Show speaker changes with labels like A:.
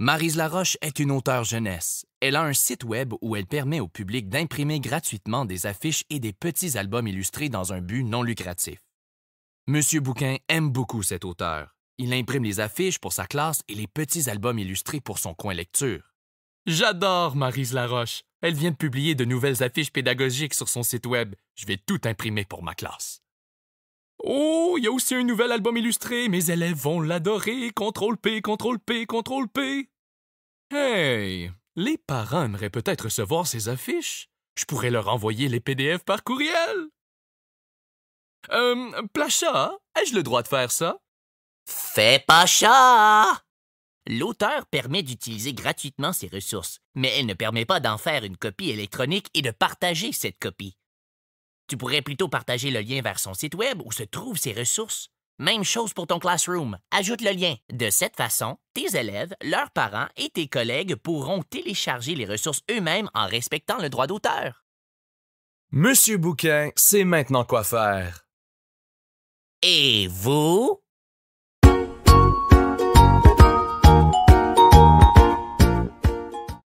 A: Marise Laroche est une auteure jeunesse. Elle a un site web où elle permet au public d'imprimer gratuitement des affiches et des petits albums illustrés dans un but non lucratif. Monsieur Bouquin aime beaucoup cet auteur. Il imprime les affiches pour sa classe et les petits albums illustrés pour son coin lecture. J'adore Marise Laroche. Elle vient de publier de nouvelles affiches pédagogiques sur son site web. Je vais tout imprimer pour ma classe. Oh, il y a aussi un nouvel album illustré. Mes élèves vont l'adorer. Contrôle P, contrôle P, contrôle P. Hey, les parents aimeraient peut-être recevoir ces affiches. Je pourrais leur envoyer les PDF par courriel.
B: Euh, Placha, ai-je le droit de faire ça? Fais pas chat! L'auteur permet d'utiliser gratuitement ses ressources, mais elle ne permet pas d'en faire une copie électronique et de partager cette copie. Tu pourrais plutôt partager le lien vers son site Web où se trouvent ses ressources. Même chose pour ton classroom. Ajoute le lien. De cette façon, tes élèves, leurs parents et tes collègues pourront télécharger les ressources eux-mêmes en respectant le droit d'auteur.
A: Monsieur Bouquin, c'est maintenant quoi faire. Et vous?